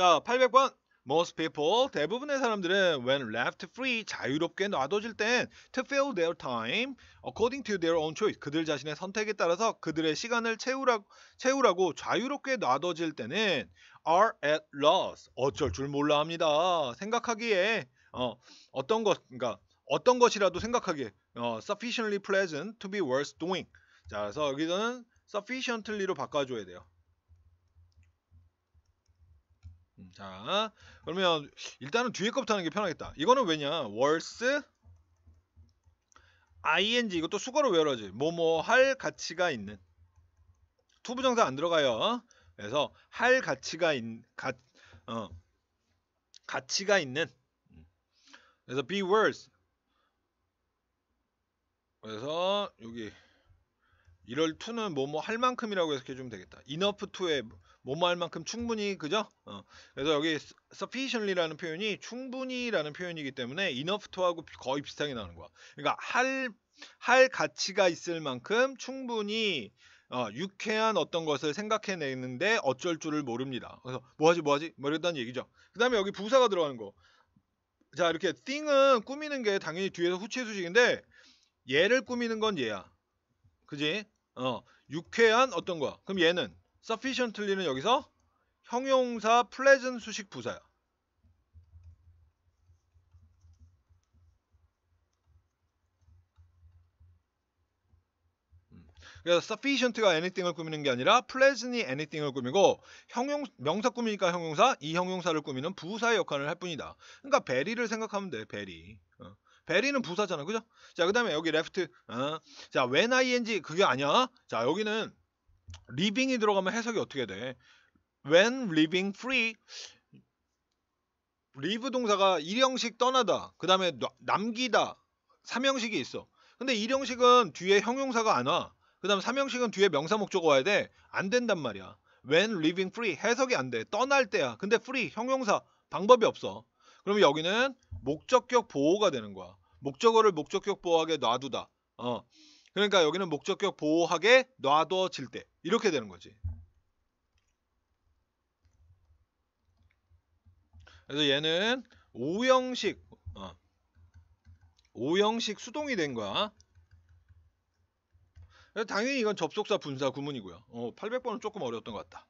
자, 800번. Most people, 대부분의 사람들은 when left free, 자유롭게 놔둬질 땐 to fill their time according to their own choice, 그들 자신의 선택에 따라서 그들의 시간을 채우라고, 채우라고 자유롭게 놔둬질 때는 are at loss, 어쩔 줄 몰라 합니다. 생각하기에 어, 어떤 것, 그러니까 어떤 것이라도 생각하기에 어, sufficiently pleasant to be worth doing. 자, 그래서 여기서는 sufficiently로 바꿔줘야 돼요. 자 그러면 일단은 뒤에 것부터 하는 게 편하겠다 이거는 왜냐 월스 ing 이것도 수거로 외워야지 뭐뭐 할 가치가 있는 투부정사 안 들어가요 그래서 할 가치가 있는 가, 어, 가치가 있는 그래서 be worth 그래서 여기 이럴 투는 뭐뭐 뭐 할 만큼이라고 해석해 주면 되겠다. 이너프 u g 에 뭐뭐 할 만큼 충분히 그죠? 어. 그래서 여기 sufficiently라는 표현이 충분히라는 표현이기 때문에 이너프 u 하고 거의 비슷하게 나오는 거야. 그러니까 할 할 가치가 있을 만큼 충분히 어, 유쾌한 어떤 것을 생각해내는데 어쩔 줄을 모릅니다. 그래서 뭐하지 뭐하지 뭐, 뭐, 뭐 이랬다는 얘기죠. 그 다음에 여기 부사가 들어가는 거. 자 이렇게 thing은 꾸미는 게 당연히 뒤에서 후치의 수식인데 얘를 꾸미는 건 얘야. 그지? 어, 유쾌한 어떤 거야. 그럼 얘는 sufficiently는 여기서 형용사 플레즌 수식 부사야. 음. 그래서 sufficient가 anything을 꾸미는 게 아니라 pleasant이 anything을 꾸미고 형용 명사 꾸미니까 형용사 이 형용사를 꾸미는 부사의 역할을 할 뿐이다. 그러니까 베리를 생각하면 돼. 베리. 어. 베리는 부사잖아. 그죠? 자, 그 다음에 여기 left. 어. 자, when ing 그게 아니야. 자, 여기는 living이 들어가면 해석이 어떻게 돼? when living free live 동사가 일형식 떠나다. 그 다음에 남기다. 삼형식이 있어. 근데 일형식은 뒤에 형용사가 안 와. 그 다음 에 삼형식은 뒤에 명사 목적어 와야 돼. 안 된단 말이야. when living free 해석이 안 돼. 떠날 때야. 근데 free 형용사 방법이 없어. 그러면 여기는 목적격 보호가 되는 거야. 목적어를 목적격 보호하게 놔두다. 어. 그러니까 여기는 목적격 보호하게 놔둬질 때 이렇게 되는 거지. 그래서 얘는 오형식 어. 오형식 수동이 된 거야. 당연히 이건 접속사 분사 구문이고요. 어, 800번은 조금 어려웠던 것 같다.